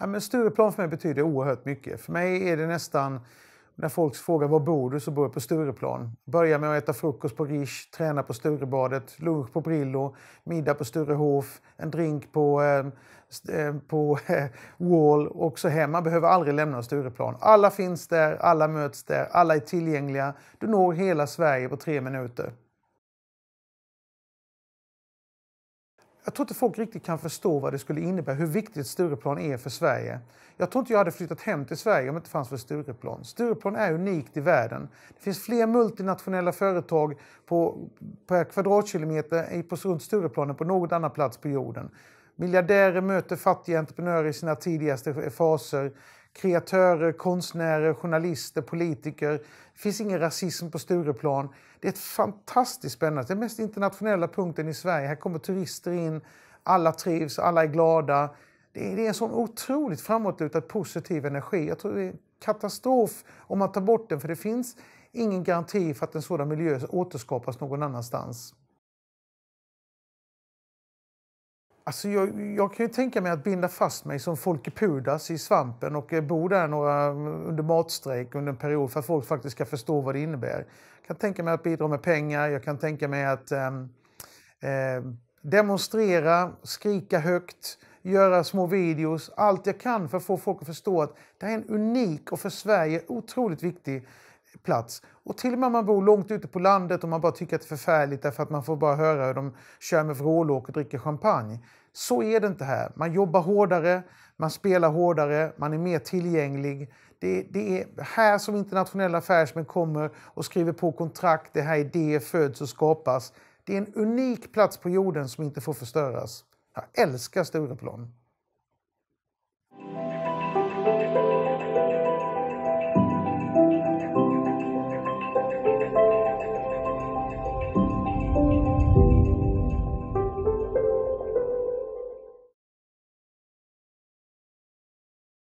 Ja, men Stureplan för mig betyder oerhört mycket. För mig är det nästan, när folk frågar var bor du så bor jag på Stureplan. Börjar med att äta frukost på Rish, träna på Sturebadet, lunch på Brillo, middag på Sturehof, en drink på, eh, eh, på eh, Wall och så hem. Man behöver aldrig lämna Stureplan. Alla finns där, alla möts där, alla är tillgängliga. Du når hela Sverige på tre minuter. Jag tror inte folk riktigt kan förstå vad det skulle innebära, hur viktigt Stureplan är för Sverige. Jag tror inte jag hade flyttat hem till Sverige om det inte fanns för Stureplan. Stureplan är unikt i världen. Det finns fler multinationella företag på, per kvadratkilometer på runt Stureplan än på någon annan plats på jorden. Miljardärer möter fattiga entreprenörer i sina tidigaste faser kreatörer, konstnärer, journalister, politiker. Det finns ingen rasism på Stureplan. Det är ett fantastiskt spännande, Det är den mest internationella punkten i Sverige. Här kommer turister in, alla trivs, alla är glada. Det är, det är en sån otroligt framåtlutad positiv energi. Jag tror det är katastrof om man tar bort den för det finns ingen garanti för att en sådan miljö återskapas någon annanstans. Alltså jag, jag, kan ju tänka mig att binda fast mig som Folke Pudas i svampen och eh, bo där några, mm, under matstrejk under en period för att folk faktiskt ska förstå vad det innebär. Jag kan tänka mig att bidra med pengar, jag kan tänka mig att eh, demonstrera, skrika högt, göra små videos, allt jag kan för att få folk att förstå att det här är en unik och för Sverige otroligt viktig plats. Och till och med om man bor långt ute på landet och man bara tycker att det är förfärligt därför att man får bara höra hur de kör med vrålåk och dricker champagne. Så är det inte här. Man jobbar hårdare, man spelar hårdare, man är mer tillgänglig. Det, det, är här som internationella affärsmän kommer och skriver på kontrakt. Det här idéer föds och skapas. Det är en unik plats på jorden som inte får förstöras. Jag älskar Stureplan.